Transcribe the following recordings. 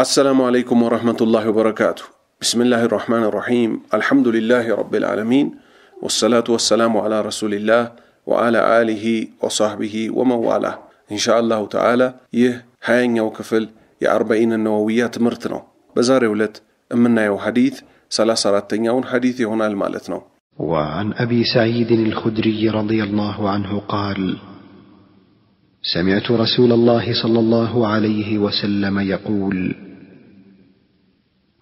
السلام عليكم ورحمة الله وبركاته بسم الله الرحمن الرحيم الحمد لله رب العالمين والصلاة والسلام على رسول الله وعلى آله وصحبه ومن والاه إن شاء الله تعالى يه هاين يو كفل يا أربعين النوويات مرتنا بزار ولت أمنا يو حديث سلاسة راتين حديث هنا المالتنا وعن أبي سعيد الخدري رضي الله عنه قال سمعت رسول الله صلى الله عليه وسلم يقول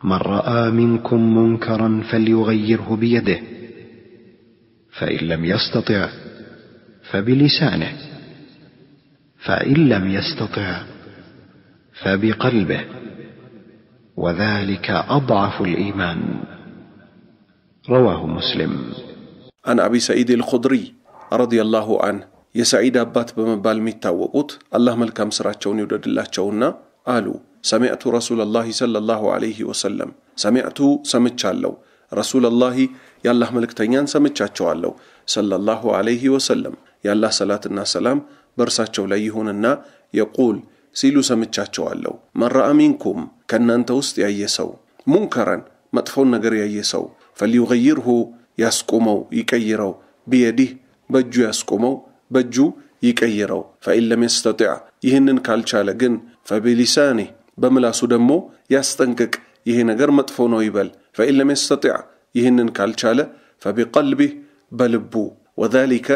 من راى منكم منكرا فليغيره بيده فان لم يستطع فبلسانه فان لم يستطع فبقلبه وذلك اضعف الايمان رواه مسلم عن ابي سعيد الخدري رضي الله عنه የሰዒድ አባት اللهم የሚታወቁት አላህ ودد الله ይውደድላቸውና قالوا سمعت رسول الله صلى الله عليه وسلم سمعت سمعت الله رسول الله يا الله ملك تنيان سمعت الله صلى الله عليه وسلم يا الله صلاة الناس سلام برساتش وليهون النا يقول سيلو سمعت الله من رأى منكم كان أنت وسط يسو منكرا مدفون نقر يسو فليغيره يسكومو يكيرو بيده بجو يسكومو بجو يكيرو فإن لم يستطع يهنن كالشالا جن فبلسانه በምላሱ ደግሞ ያስጠንቅቅ ይሄ ነገር መጥፎ ነው ይበል ፈኢን ለም የስተጢዕ ይህንን ካልቻለ ፈቢቀልቢህ በልቡ ወዛሊከ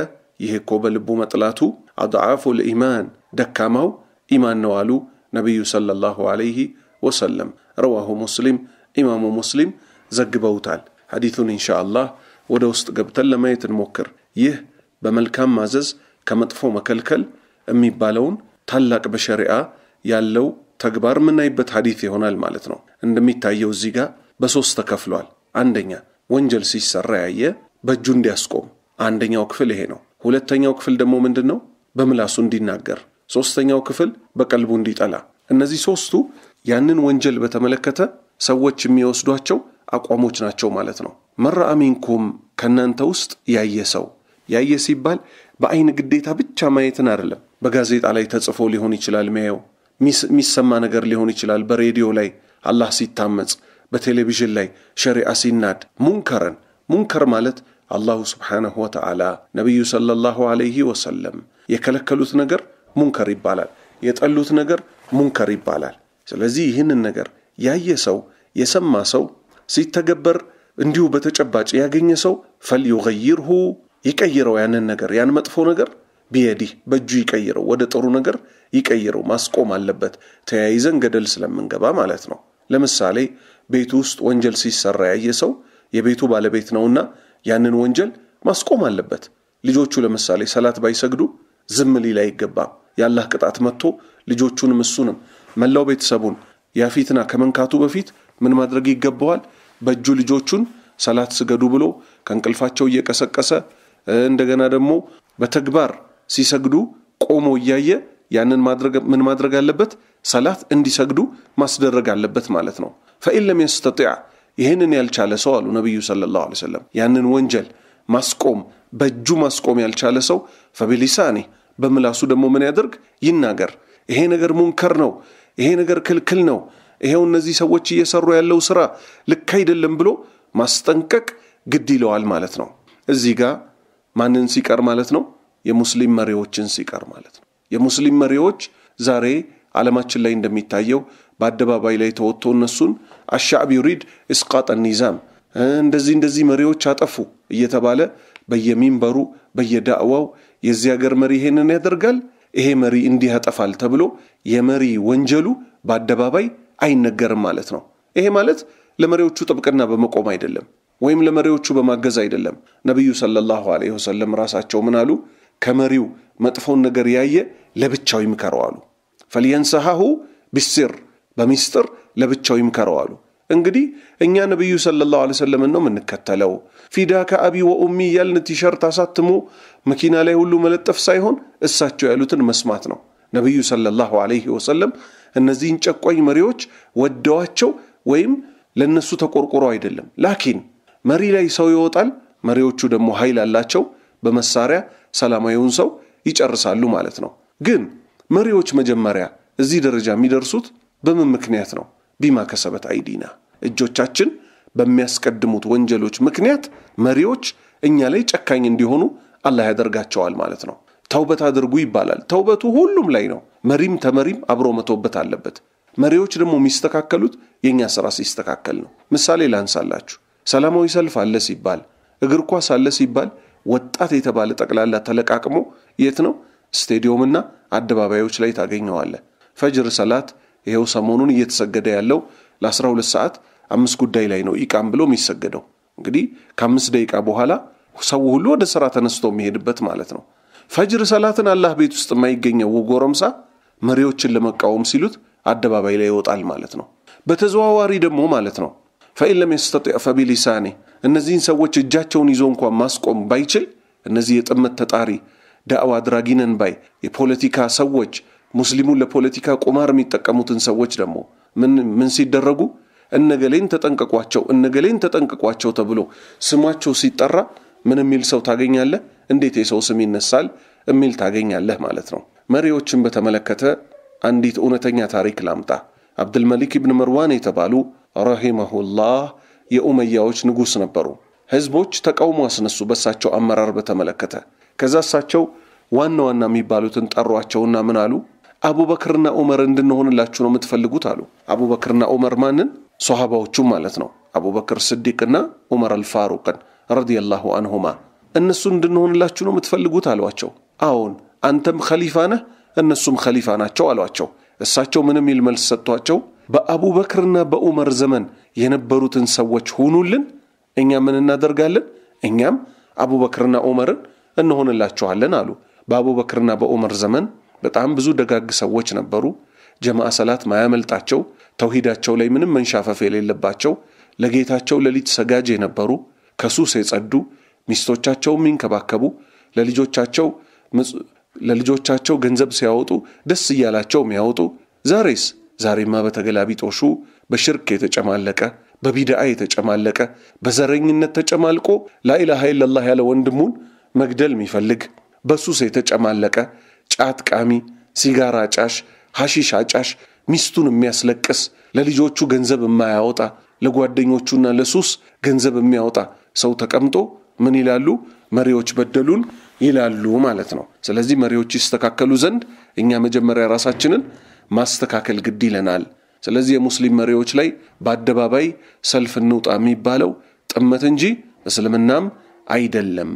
ይህ እኮ በልቡ መጥላቱ አድዓፉ ልኢማን ደካማው ኢማን ነው አሉ ነቢዩ ሰለላሁ ዐለይሂ ወሰለም ረዋሁ ሙስሊም ኢማሙ ሙስሊም ዘግበውታል ሐዲቱን ኢንሻ አላህ ወደ ውስጥ ገብተን ለማየት እንሞክር ይህ በመልካም ማዘዝ ከመጥፎ መከልከል የሚባለውን ታላቅ በሸሪአ ያለው ተግባር የምናይበት ሀዲት ይሆናል ማለት ነው። እንደሚታየው እዚህ ጋር በሶስት ተከፍሏል። አንደኛ ወንጀል ሲሰራ ያየ በእጁ እንዲያስቆም፣ አንደኛው ክፍል ይሄ ነው። ሁለተኛው ክፍል ደግሞ ምንድን ነው? በምላሱ እንዲናገር። ሶስተኛው ክፍል በቀልቡ እንዲጠላ። እነዚህ ሶስቱ ያንን ወንጀል በተመለከተ ሰዎች የሚወስዷቸው አቋሞች ናቸው ማለት ነው። መራ ከእናንተ ውስጥ ያየ ሰው ያየ ሲባል በአይን ግዴታ ብቻ ማየትን አይደለም። በጋዜጣ ላይ ተጽፎ ሊሆን ይችላል ሚያየው የሚሰማ ነገር ሊሆን ይችላል። በሬዲዮ ላይ አላህ ሲታመጽ፣ በቴሌቪዥን ላይ ሸሪአ ሲናድ ሙንከረን ሙንከር ማለት አላሁ ስብሓንሁ ወተዓላ ነቢዩ ሰለላሁ አለይህ ወሰለም የከለከሉት ነገር ሙንከር ይባላል። የጠሉት ነገር ሙንከር ይባላል። ስለዚህ ይህንን ነገር ያየ ሰው የሰማ ሰው ሲተገበር እንዲሁ በተጨባጭ ያገኘ ሰው ፈልዩገይርሁ ይቀይረው፣ ያንን ነገር ያን መጥፎ ነገር ቢየዲህ በእጁ ይቀይረው፣ ወደ ጥሩ ነገር ይቀይረው፣ ማስቆም አለበት። ተያይዘን ገደል ስለምንገባ ማለት ነው። ለምሳሌ ቤቱ ውስጥ ወንጀል ሲሰራ ያየ ሰው የቤቱ ባለቤት ነውና ያንን ወንጀል ማስቆም አለበት። ልጆቹ ለምሳሌ ሰላት ባይሰግዱ ዝም ሊል አይገባም። የአላህ ቅጣት መጥቶ ልጆቹንም እሱንም መላው ቤተሰቡን ያፊትና ከመንካቱ በፊት ምን ማድረግ ይገባዋል? በእጁ ልጆቹን ሰላት ስገዱ ብሎ ከእንቅልፋቸው እየቀሰቀሰ እንደገና ደግሞ በተግባር ሲሰግዱ ቆሞ እያየ ያንን ምን ማድረግ አለበት? ሰላት እንዲሰግዱ ማስደረግ አለበት ማለት ነው። ፈኢን ለም የስተጢዕ ይህንን ያልቻለ ሰው አሉ ነቢዩ ሰለላሁ ዐለይሂ ወሰለም ያንን ወንጀል ማስቆም በእጁ ማስቆም ያልቻለ ሰው ፈቢሊሳኔ በምላሱ ደግሞ ምን ያደርግ? ይናገር። ይሄ ነገር ሙንከር ነው፣ ይሄ ነገር ክልክል ነው፣ ይሄው እነዚህ ሰዎች እየሰሩ ያለው ስራ ልክ አይደለም ብሎ ማስጠንቀቅ ግድ ይለዋል ማለት ነው። እዚህ ጋር ማንን ሲቀር ማለት ነው የሙስሊም መሪዎችን ሲቀር ማለት ነው። የሙስሊም መሪዎች ዛሬ ዓለማችን ላይ እንደሚታየው በአደባባይ ላይ ተወጥቶ እነሱን አሻዕብ ዩሪድ እስቃጠ ኒዛም እንደዚህ እንደዚህ መሪዎች አጠፉ እየተባለ በየሚንበሩ በየዳዕዋው የዚህ ሀገር መሪ ይሄንን ያደርጋል፣ ይሄ መሪ እንዲህ ያጠፋል ተብሎ የመሪ ወንጀሉ በአደባባይ አይነገርም ማለት ነው። ይሄ ማለት ለመሪዎቹ ጥብቅና በመቆም አይደለም፣ ወይም ለመሪዎቹ በማገዝ አይደለም። ነቢዩ ሰለላሁ ዐለይሂ ወሰለም ራሳቸው ምን አሉ? ከመሪው መጥፎውን ነገር ያየ ለብቻው ይምከረው አሉ። ፈልየንሰሃሁ ቢስር በሚስጥር ለብቻው ይምከረው አሉ። እንግዲህ እኛ ነቢዩ ሰለላሁ ዐለይሂ ወሰለምን ነው የምንከተለው። ፊዳ ከአቢ ወኡሚ ያልን ቲሸርት አሳትሞ መኪና ላይ ሁሉ መለጠፍ ሳይሆን እሳቸው ያሉትን መስማት ነው። ነቢዩ ሰለላሁ ዐለይሂ ወሰለም እነዚህን ጨቋኝ መሪዎች ወደዋቸው ወይም ለእነሱ ተቆርቆሮ አይደለም። ላኪን መሪ ላይ ሰው ይወጣል፣ መሪዎቹ ደግሞ ኃይል አላቸው በመሳሪያ ሰላማዊውን ሰው ይጨርሳሉ ማለት ነው። ግን መሪዎች መጀመሪያ እዚህ ደረጃ የሚደርሱት በምን ምክንያት ነው? ቢማ ከሰበት አይዲና እጆቻችን በሚያስቀድሙት ወንጀሎች ምክንያት መሪዎች እኛ ላይ ጨካኝ እንዲሆኑ አላህ ያደርጋቸዋል ማለት ነው። ተውበት አድርጉ ይባላል። ተውበቱ ሁሉም ላይ ነው። መሪም ተመሪም አብሮ መተውበት አለበት። መሪዎች ደግሞ የሚስተካከሉት የእኛ ስራ ሲስተካከል ነው። ምሳሌ ላንሳላችሁ። ሰላማዊ ሰልፍ አለ ሲባል፣ እግር ኳስ አለ ሲባል ወጣት የተባለ ጠቅላላ ተለቃቅሞ የት ነው? ስቴዲየምና አደባባዮች ላይ ታገኘዋለ። ፈጅር ሰላት ይኸው ሰሞኑን እየተሰገደ ያለው ለ12 ሰዓት አምስት ጉዳይ ላይ ነው ኢቃም ብሎ የሚሰገደው። እንግዲህ ከአምስት ደቂቃ በኋላ ሰው ሁሉ ወደ ስራ ተነስቶ የሚሄድበት ማለት ነው። ፈጅር ሰላትን አላህ ቤት ውስጥ የማይገኘው ጎረምሳ መሪዎችን ለመቃወም ሲሉት አደባባይ ላይ ይወጣል ማለት ነው። በተዘዋዋሪ ደግሞ ማለት ነው ፈኢለም የስተጢዕ ፈቢሊሳኔ እነዚህን ሰዎች እጃቸውን ይዞ እንኳን ማስቆም ባይችል እነዚህ የጥመት ተጣሪ ዳዕዋ አድራጊነን ባይ የፖለቲካ ሰዎች ሙስሊሙን ለፖለቲካ ቁማር የሚጠቀሙትን ሰዎች ደግሞ ምን ሲደረጉ እነገሌን ተጠንቀቋቸው እነገሌን ተጠንቀቋቸው ተብሎ ስማቸው ሲጠራ ምን የሚል ሰው ታገኛለህ? እንዴት የሰው ስም ይነሳል የሚል ታገኛለህ ማለት ነው። መሪዎችን በተመለከተ አንዲት እውነተኛ ታሪክ ላምጣ። አብድልመሊክ ኢብን መርዋን የተባሉ ረሂመሁላህ የኡመያዎች ንጉሥ ነበሩ። ህዝቦች ተቃውሞ አስነሱ በእሳቸው አመራር በተመለከተ። ከዛ እሳቸው ዋና ዋና የሚባሉትን ጠሯቸውና ምን አሉ? አቡበክርና ዑመር እንድንሆንላችሁ ነው የምትፈልጉት አሉ። አቡበክርና ዑመር ማንን? ሶሃባዎቹም ማለት ነው። አቡበክር ስዲቅና ዑመር አልፋሩቅን ረዲየላሁ አንሁማ እነሱ እንድንሆንላችሁ ነው የምትፈልጉት አሏቸው። አዎን አንተም ኸሊፋ ነህ እነሱም ኸሊፋ ናቸው አሏቸው። እሳቸው ምንም ይል መልስ ሰጥቷቸው በአቡበክርና በዑመር ዘመን የነበሩትን ሰዎች ሁኑልን። እኛ ምን እናደርጋለን? እኛም አቡበክርና ዑመርን እንሆንላችኋለን አሉ። በአቡበክርና በዑመር ዘመን በጣም ብዙ ደጋግ ሰዎች ነበሩ። ጀማዓ ሰላት ማያመልጣቸው፣ ተውሂዳቸው ላይ ምንም መንሻፈፍ የሌለባቸው፣ ለጌታቸው ሌሊት ሰጋጅ የነበሩ፣ ከሱስ የጸዱ፣ ሚስቶቻቸው የሚንከባከቡ፣ ለልጆቻቸው ለልጆቻቸው ገንዘብ ሲያወጡ ደስ እያላቸው የሚያወጡ ዛሬስ ዛሬማ በተገላቢጦሹ በሽርክ የተጨማለቀ በቢድአ የተጨማለቀ በዘረኝነት ተጨማልቆ ላኢላሃ ኢለላህ ያለ ወንድሙን መግደል የሚፈልግ በሱስ የተጨማለቀ ጫት ቃሚ፣ ሲጋራ ጫሽ፣ ሐሺሽ አጫሽ፣ ሚስቱን የሚያስለቅስ ለልጆቹ ገንዘብ የማያወጣ ለጓደኞቹና ለሱስ ገንዘብ የሚያወጣ ሰው ተቀምጦ ምን ይላሉ? መሪዎች በደሉን ይላሉ ማለት ነው። ስለዚህ መሪዎች ይስተካከሉ ዘንድ እኛ መጀመሪያ ራሳችንን ማስተካከል ግድ ይለናል። ስለዚህ የሙስሊም መሪዎች ላይ በአደባባይ ሰልፍ እንውጣ የሚባለው ጥመት እንጂ እስልምናም አይደለም፣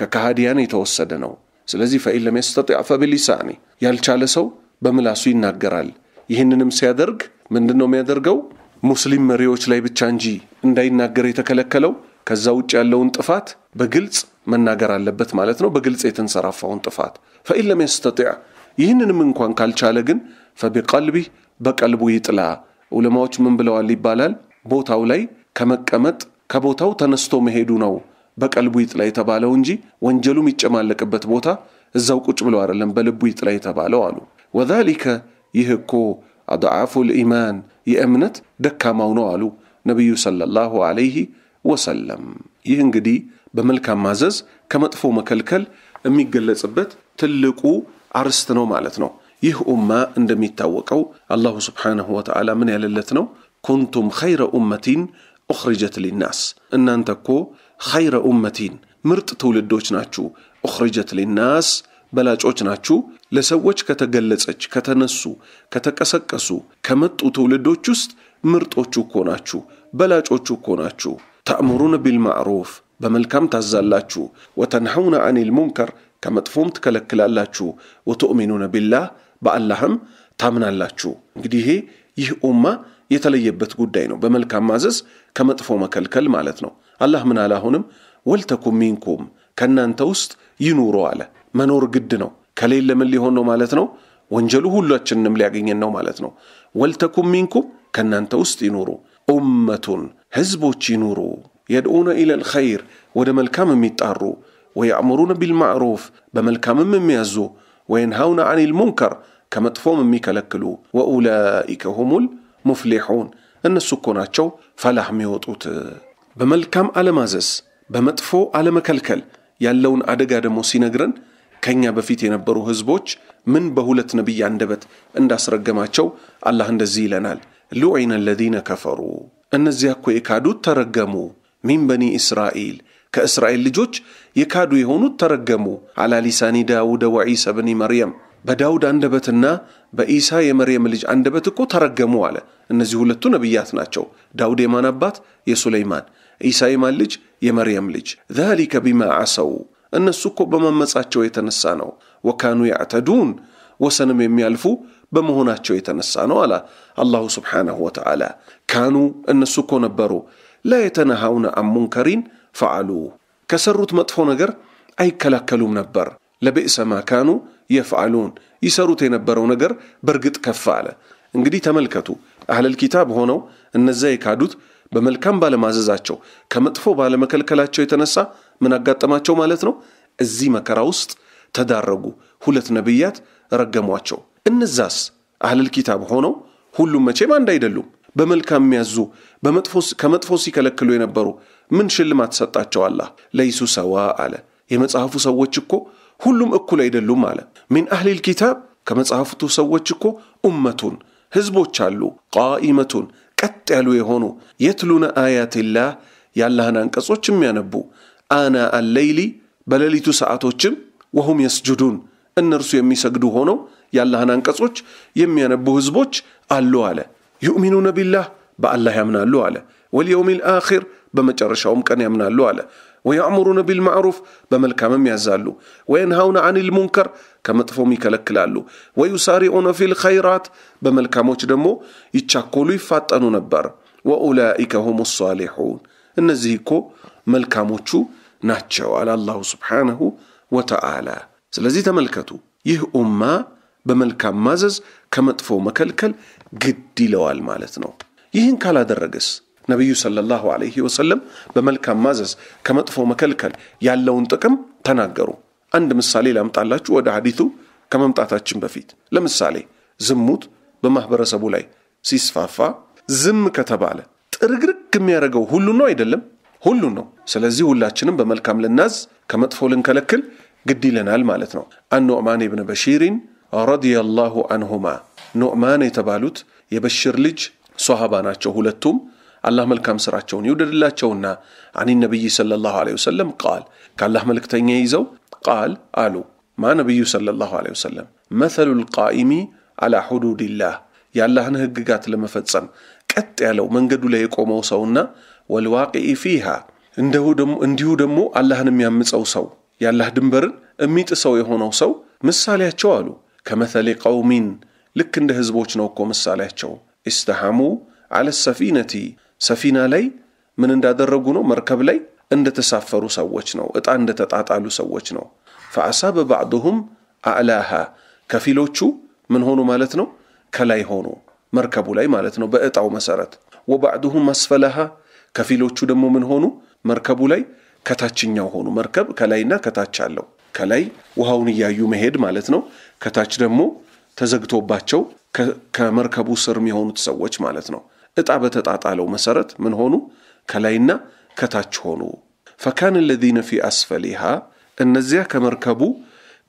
ከካሃዲያን የተወሰደ ነው። ስለዚህ ፈኢን ለም የስተጢዕ ፈቢሊሳኒ ያልቻለ ሰው በምላሱ ይናገራል። ይህንንም ሲያደርግ ምንድን ነው የሚያደርገው? ሙስሊም መሪዎች ላይ ብቻ እንጂ እንዳይናገር የተከለከለው ከዛ ውጭ ያለውን ጥፋት በግልጽ መናገር አለበት ማለት ነው። በግልጽ የተንሰራፋውን ጥፋት ፈኢን ለም የስተጢዕ ይህንንም እንኳን ካልቻለ ግን ፈቢቀልቢህ በቀልቡ ይጥላ። ዑለማዎች ምን ብለዋል ይባላል? ቦታው ላይ ከመቀመጥ ከቦታው ተነስቶ መሄዱ ነው በቀልቡ ይጥላ የተባለው እንጂ ወንጀሉ የሚጨማለቅበት ቦታ እዛው ቁጭ ብለው አይደለም በልቡ ይጥላ የተባለው አሉ። ወዛሊከ ይህ እኮ አድዓፉ ልኢማን የእምነት ደካማው ነው አሉ ነቢዩ ሰለላሁ ዐለይሂ ወሰለም። ይህ እንግዲህ በመልካም ማዘዝ ከመጥፎ መከልከል የሚገለጽበት ትልቁ አርስት ነው ማለት ነው። ይህ ኡማ እንደሚታወቀው አላሁ ስብሓንሁ ወተዓላ ምን ያለለት ነው ኩንቱም ኸይረ ኡመቲን ኡኽሪጀት ሊናስ እናንተ እኮ ኸይረ ኡመቲን ምርጥ ትውልዶች ናችሁ ኡኽሪጀት ሊናስ በላጮች ናችሁ ለሰዎች ከተገለጸች ከተነሱ ከተቀሰቀሱ ከመጡ ትውልዶች ውስጥ ምርጦቹ እኮ ናችሁ በላጮቹ እኮ ናችሁ ተእምሩነ ቢልማዕሩፍ በመልካም ታዛላችሁ ወተንሐውነ አኒል ሙንከር ከመጥፎም ትከለክላላችሁ ወቱእሚኑነ ቢላህ በአላህም ታምናላችሁ። እንግዲህ ይህ ኡማ የተለየበት ጉዳይ ነው። በመልካም ማዘዝ ከመጥፎ መከልከል ማለት ነው። አላህ ምን አለ? አሁንም ወልተኩም ሚንኩም ከእናንተ ውስጥ ይኑሩ አለ። መኖር ግድ ነው። ከሌለ ምን ሊሆን ነው ማለት ነው? ወንጀሉ ሁላችንንም ሊያገኘን ነው ማለት ነው። ወልተኩም ሚንኩም ከእናንተ ውስጥ ይኑሩ፣ ኡመቱን ህዝቦች ይኑሩ፣ የድዑነ ኢለል ኸይር ወደ መልካም የሚጣሩ ወያእምሩነ ቢልማዕሩፍ በመልካምም የሚያዙ وينهون عن المنكر كما تفهم ميكا لكلو وأولئك هم المفلحون أن السكوناتشو فلاح ميوتوت بملكام على مازس بمتفو على مكالكل يالون أدقا دمو سينجرن كنيا بفيت ينبرو هزبوش من بهولة نبي عندبت أن داس انداس رقماتشو الله عند الزيلانال لعن الذين كفروا أن الزياكو إكادو ترقموا من بني إسرائيل ከእስራኤል ልጆች የካዱ የሆኑት ተረገሙ። አላ ሊሳኒ ዳውደ ወዒሳ ብኒ መርየም በዳውድ አንደበትና በኢሳ የመርየም ልጅ አንደበት እኮ ተረገሙ አለ። እነዚህ ሁለቱ ነቢያት ናቸው። ዳውድ የማን አባት? የሱለይማን። ኢሳ የማን ልጅ? የመርየም ልጅ። ዛሊከ ቢማ አሰው እነሱ እኮ በማመጻቸው የተነሳ ነው። ወካኑ ያዕተዱን ወሰንም የሚያልፉ በመሆናቸው የተነሳ ነው አላ አላሁ ስብሓነሁ ወተዓላ። ካኑ እነሱ እኮ ነበሩ ላ የተነሃውነ አን ሙንከሪን ፈዓሉ ከሰሩት መጥፎ ነገር አይከላከሉም ነበር። ለብእሰ ማካኑ የፍዓሉን ይሰሩት የነበረው ነገር በእርግጥ ከፍ አለ። እንግዲህ ተመልከቱ፣ አህለል ኪታብ ሆነው እነዚያ የካዱት በመልካም ባለማዘዛቸው ከመጥፎ ባለመከልከላቸው የተነሳ ምን አጋጠማቸው ማለት ነው? እዚህ መከራ ውስጥ ተዳረጉ። ሁለት ነቢያት ረገሟቸው። እነዛስ አህለል ኪታብ ሆነው ሁሉም መቼም አንድ አይደሉም። በመልካም የሚያዙ ከመጥፎ ሲከለክሉ የነበሩ ምን ሽልማት ሰጣቸው አላህ ለይሱ ሰዋ አለ የመጽሐፉ ሰዎች እኮ ሁሉም እኩል አይደሉም አለ ሚን አህሊል ኪታብ ከመጽሐፍቱ ሰዎች እኮ ኡመቱን ህዝቦች አሉ ቃኢመቱን ቀጥ ያሉ የሆኑ የትሉነ አያትላህ የአላህን አንቀጾች የሚያነቡ አና አለይሊ በሌሊቱ ሰዓቶችም ወሁም የስጁዱን እነርሱ የሚሰግዱ ሆነው የአላህን አንቀጾች የሚያነቡ ህዝቦች አሉ አለ ዩእሚኑነ ቢላህ በአላህ ያምናሉ አለ ወልየውም ልአኪር በመጨረሻውም ቀን ያምናሉ አለ። ወያእሙሩነ ቢልማዕሩፍ በመልካምም ያዛሉ። ወየንሃውነ አኒል ሙንከር ከመጥፎም ይከለክላሉ። ወዩሳሪዑነ ፊል ኸይራት በመልካሞች ደግሞ ይቻኮሉ ይፋጠኑ ነበር። ወኡላኢከ ሁም ሳሊሑን እነዚህ እኮ መልካሞቹ ናቸው አለ አላሁ ስብሓነሁ ወተዓላ። ስለዚህ ተመልከቱ ይህ ኡማ በመልካም ማዘዝ ከመጥፎ መከልከል ግድ ይለዋል ማለት ነው። ይህን ካላደረገስ ነቢዩ ሰለላሁ አለይህ ወሰለም በመልካም ማዘዝ ከመጥፎ መከልከል ያለውን ጥቅም ተናገሩ። አንድ ምሳሌ ላምጣላችሁ። ወደ ሀዲቱ ከመምጣታችን በፊት ለምሳሌ ዝሙት በማህበረሰቡ ላይ ሲስፋፋ ዝም ከተባለ ጥርግርግ የሚያደርገው ሁሉን ነው አይደለም? ሁሉን ነው። ስለዚህ ሁላችንም በመልካም ልናዝ፣ ከመጥፎ ልንከለክል ግድ ይለናል ማለት ነው። አን ኖዕማን ብን በሺሪን ረዲየላሁ አንሁማ ኖዕማን የተባሉት የበሽር ልጅ ሶሃባ ናቸው ሁለቱም አላህ መልካም ስራቸውን ይውደድላቸውና አኒ ነቢይ ሰለላሁ ዐለይሂ ወሰለም ቃል ከአላህ መልእክተኛ ይዘው ቃል አሉ ማ ነቢዩ ሰለላሁ ዐለይሂ ወሰለም መሰሉ ልቃኢሚ አላ ሑዱድላህ የአላህን ህግጋት ለመፈጸም ቀጥ ያለው መንገዱ ላይ የቆመው ሰውና ወልዋቂኢ ፊሃ እንዲሁ ደግሞ አላህን የሚያምፀው ሰው የአላህ ድንበርን የሚጥሰው የሆነው ሰው ምሳሌያቸው አሉ ከመሰሌ ቀውሚን ልክ እንደ ህዝቦች ነው እኮ ምሳሌያቸው ኢስተሐሙ አለ ሰፊነቲ ሰፊና ላይ ምን እንዳደረጉ ነው? መርከብ ላይ እንደተሳፈሩ ሰዎች ነው። እጣ እንደተጣጣሉ ሰዎች ነው። ፈአሳበ ባዕድሁም አዕላሃ ከፊሎቹ ምን ሆኑ ማለት ነው? ከላይ ሆኑ መርከቡ ላይ ማለት ነው፣ በእጣው መሰረት። ወባዕድሁም አስፈላሃ ከፊሎቹ ደግሞ ምን ሆኑ መርከቡ ላይ ከታችኛው ሆኑ። መርከብ ከላይና ከታች አለው። ከላይ ውሃውን እያዩ መሄድ ማለት ነው። ከታች ደግሞ ተዘግቶባቸው ከመርከቡ ስር የሚሆኑት ሰዎች ማለት ነው። ዕጣ በተጣጣለው መሰረት ምን ሆኑ? ከላይና ከታች ሆኑ። ፈካን ለዚነ ፊ አስፈሊሃ እነዚያ ከመርከቡ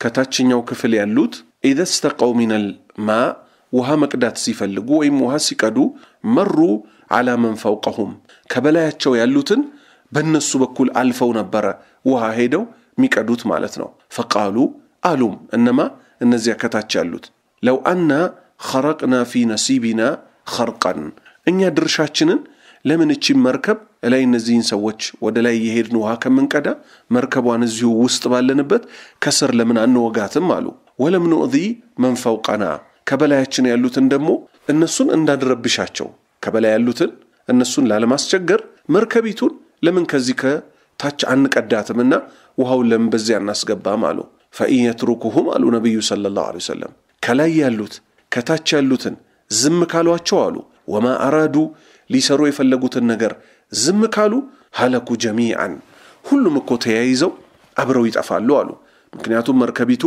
ከታችኛው ክፍል ያሉት ኢዘ ስተቀው ሚነል ማ ውሃ መቅዳት ሲፈልጉ ወይም ውሃ ሲቀዱ መሩ አላ መን ፈውቀሁም ከበላያቸው ያሉትን በእነሱ በኩል አልፈው ነበረ ውሃ ሄደው የሚቀዱት ማለት ነው። ፈቃሉ አሉም እነማ እነዚያ ከታች ያሉት ለው አና ኸረቅና ፊ ነሲቢና ኸርቀን እኛ ድርሻችንን ለምን እቺን መርከብ ላይ እነዚህን ሰዎች ወደ ላይ የሄድን ውሃ ከምንቀዳ መርከቧን እዚሁ ውስጥ ባለንበት ከስር ለምን አንወጋትም አሉ። ወለም ኑዕዚ መንፈውቀና ከበላያችን ያሉትን ደግሞ እነሱን እንዳንረብሻቸው ከበላይ ያሉትን እነሱን ላለማስቸገር መርከቢቱን ለምን ከዚህ ከታች አንቀዳትምና ውሃውን ለምን በዚያ አናስገባም አሉ። ፈኢን የትሩኩሁም አሉ ነቢዩ ሰለላሁ ዐለይሂ ወሰለም ከላይ ያሉት ከታች ያሉትን ዝም ካሏቸው አሉ ወማ አራዱ ሊሰሩ የፈለጉትን ነገር ዝም ካሉ ሀለኩ ጀሚዓን ሁሉም እኮ ተያይዘው አብረው ይጠፋሉ አሉ። ምክንያቱም መርከቢቱ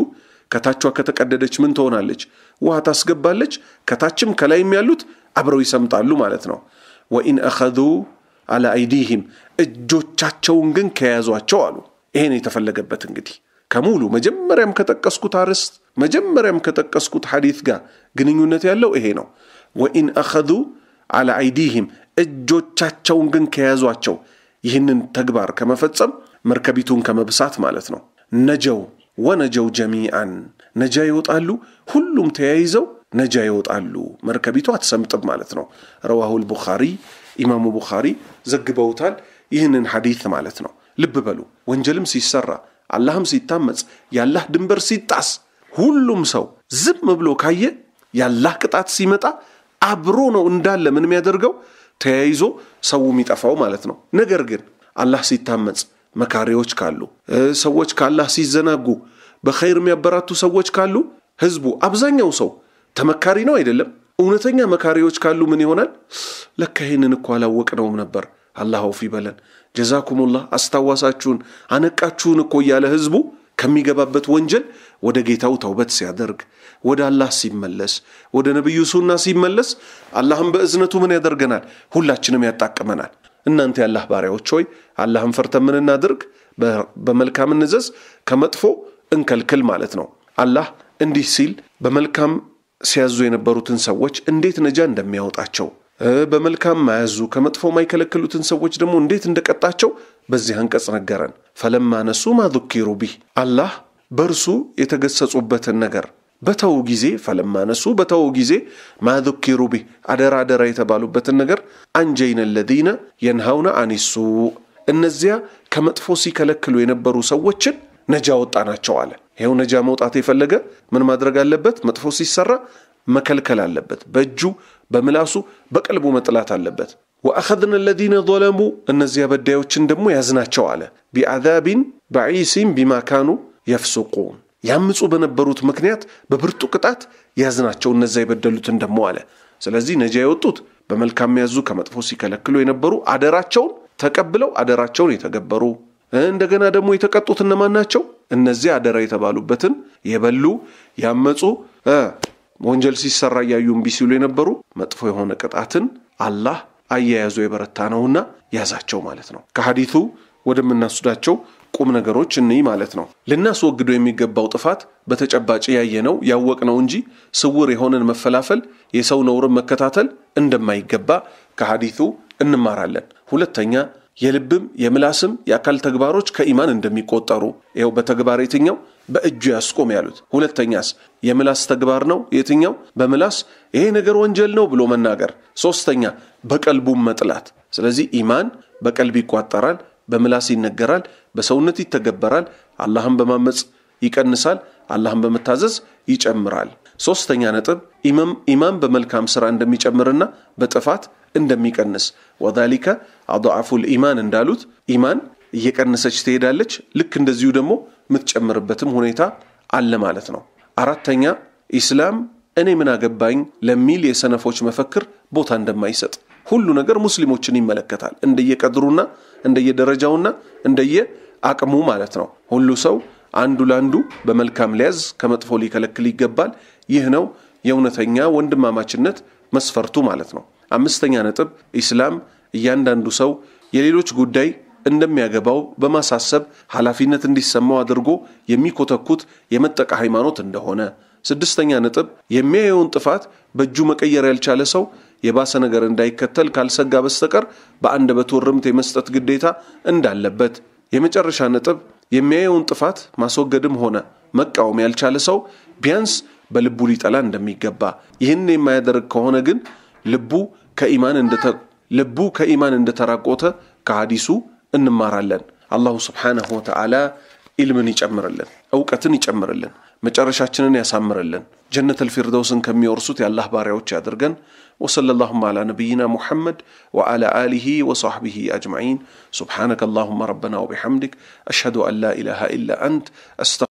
ከታቿ ከተቀደደች ምን ትሆናለች? ውሃ ታስገባለች። ከታችም ከላይም ያሉት አብረው ይሰምጣሉ ማለት ነው። ወኢን አኸዙ አላ አይዲህም እጆቻቸውን ግን ከያዟቸው አሉ። ይሄን የተፈለገበት እንግዲህ ከሙሉ መጀመሪያም ከጠቀስኩት አርዕስት መጀመሪያም ከጠቀስኩት ሐዲት ጋር ግንኙነት ያለው ይሄ ነው። ወኢን አኸዙ አላ አይዲህም እጆቻቸውን ግን ከያዟቸው ይህንን ተግባር ከመፈጸም መርከቢቱን ከመብሳት ማለት ነው። ነጀው ወነጀው ጀሚአን ነጃ ይወጣሉ፣ ሁሉም ተያይዘው ነጃ ይወጣሉ። መርከቢቱ አትሰምጥም ማለት ነው። ረዋሁል ልቡኻሪ ኢማሙ ቡኻሪ ዘግበውታል። ይህንን ሐዲት ማለት ነው። ልብ በሉ ወንጀልም ሲሰራ አላህም ሲታመጽ የአላህ ድንበር ሲጣስ ሁሉም ሰው ዝም ብሎ ካየ የአላህ ቅጣት ሲመጣ አብሮ ነው እንዳለ ምን የሚያደርገው ተያይዞ ሰው የሚጠፋው ማለት ነው። ነገር ግን አላህ ሲታመጽ መካሪዎች ካሉ ሰዎች ከአላህ ሲዘናጉ በኸይር የሚያበራቱ ሰዎች ካሉ ህዝቡ አብዛኛው ሰው ተመካሪ ነው አይደለም። እውነተኛ መካሪዎች ካሉ ምን ይሆናል? ለካ ይህንን እኮ አላወቅነውም ነበር፣ አላህ አውፊ በለን ጀዛኩሙላህ፣ አስታዋሳችሁን፣ አነቃችሁን እኮ እያለ ህዝቡ ከሚገባበት ወንጀል ወደ ጌታው ተውበት ሲያደርግ ወደ አላህ ሲመለስ ወደ ነቢዩ ሱና ሲመለስ አላህም በእዝነቱ ምን ያደርገናል? ሁላችንም ያጣቅመናል። እናንተ የአላህ ባሪያዎች ሆይ አላህን ፈርተን ምን እናድርግ? በመልካም እንዘዝ፣ ከመጥፎ እንከልክል ማለት ነው። አላህ እንዲህ ሲል በመልካም ሲያዙ የነበሩትን ሰዎች እንዴት ነጃ እንደሚያወጣቸው በመልካም ማያዙ ከመጥፎ ማይከለክሉትን ሰዎች ደግሞ እንዴት እንደቀጣቸው በዚህ አንቀጽ ነገረን። ፈለማ ነሱ ማ ዙኪሩ ቢህ አላህ በእርሱ የተገሰጹበትን ነገር በተው ጊዜ ፈለማነሱ በተው ጊዜ ማዘኪሩ ቢህ አደራ አደራ የተባሉበትን ነገር አንጀይነ ለዚነ የንሃውነ አኒሱ እነዚያ ከመጥፎ ሲከለክሉ የነበሩ ሰዎችን ነጃ ናቸው አለ። ይኸው ነጃ መውጣት የፈለገ ምን ማድረግ አለበት? መጥፎ ሲሰራ መከልከል አለበት። በእጁ በምላሱ በቀልቡ መጥላት አለበት። ወአኸዝነ ለዚነ ዞለሙ እነዚያ በዳዮችን ደግሞ ያዝናቸው አለ ቢአዛቢን በዒሲን ቢማካኑ የፍሱቁን ያምፁ በነበሩት ምክንያት በብርቱ ቅጣት ያዝናቸው እነዛ የበደሉትን ደሞ አለ። ስለዚህ ነጃ የወጡት በመልካም ያዙ ከመጥፎ ሲከለክሉ የነበሩ አደራቸውን ተቀብለው አደራቸውን የተገበሩ እንደገና ደግሞ የተቀጡት እነማን ናቸው? እነዚህ አደራ የተባሉበትን የበሉ ያመፁ ወንጀል ሲሰራ እያዩ እምቢ ሲሉ የነበሩ መጥፎ የሆነ ቅጣትን አላህ አያያዙ የበረታ ነውና ያዛቸው ማለት ነው። ከሀዲቱ ወደምናስዳቸው ቁም ነገሮች እንይ ማለት ነው። ልናስወግደው የሚገባው ጥፋት በተጨባጭ ያየነው ያወቅነው እንጂ ስውር የሆነን መፈላፈል፣ የሰው ነውርን መከታተል እንደማይገባ ከሐዲቱ እንማራለን። ሁለተኛ የልብም የምላስም የአካል ተግባሮች ከኢማን እንደሚቆጠሩ ይኸው በተግባር የትኛው በእጁ ያስቆም ያሉት። ሁለተኛስ የምላስ ተግባር ነው የትኛው? በምላስ ይሄ ነገር ወንጀል ነው ብሎ መናገር። ሶስተኛ በቀልቡም መጥላት። ስለዚህ ኢማን በቀልብ ይቋጠራል በምላስ ይነገራል፣ በሰውነት ይተገበራል፣ አላህን በማመፅ ይቀንሳል፣ አላህን በመታዘዝ ይጨምራል። ሶስተኛ ነጥብ ኢማም በመልካም ስራ እንደሚጨምርና በጥፋት እንደሚቀንስ ወዛሊከ አضዓፉል ኢማን እንዳሉት ኢማን እየቀነሰች ትሄዳለች። ልክ እንደዚሁ ደግሞ የምትጨምርበትም ሁኔታ አለ ማለት ነው። አራተኛ ኢስላም እኔ ምን አገባኝ ለሚል የሰነፎች መፈክር ቦታ እንደማይሰጥ ሁሉ ነገር ሙስሊሞችን ይመለከታል። እንደየቀድሩና እንደየደረጃውና እንደየ አቅሙ ማለት ነው። ሁሉ ሰው አንዱ ለአንዱ በመልካም ሊያዝ ከመጥፎ ሊከለክል ይገባል። ይህ ነው የእውነተኛ ወንድማማችነት መስፈርቱ ማለት ነው። አምስተኛ ነጥብ ኢስላም እያንዳንዱ ሰው የሌሎች ጉዳይ እንደሚያገባው በማሳሰብ ኃላፊነት እንዲሰማው አድርጎ የሚኮተኩት የመጠቃ ሃይማኖት እንደሆነ። ስድስተኛ ነጥብ የሚያየውን ጥፋት በእጁ መቀየር ያልቻለ ሰው የባሰ ነገር እንዳይከተል ካልሰጋ በስተቀር በአንደበቱ እርምት የመስጠት ግዴታ እንዳለበት። የመጨረሻ ነጥብ የሚያየውን ጥፋት ማስወገድም ሆነ መቃወም ያልቻለ ሰው ቢያንስ በልቡ ሊጠላ እንደሚገባ፣ ይህን የማያደርግ ከሆነ ግን ልቡ ከኢማን ልቡ ከኢማን እንደተራቆተ ከሐዲሱ እንማራለን። አላሁ ስብሓነሁ ወተዓላ ኢልምን ይጨምርልን፣ እውቀትን ይጨምርልን፣ መጨረሻችንን ያሳምርልን። ጀነት ፊርደውስን ከሚወርሱት የአላህ ባሪያዎች ያድርገን። وصلى اللهم على نبينا محمد وعلى آله وصحبه أجمعين سبحانك اللهم ربنا وبحمدك أشهد أن لا إله إلا أنت أستغفرك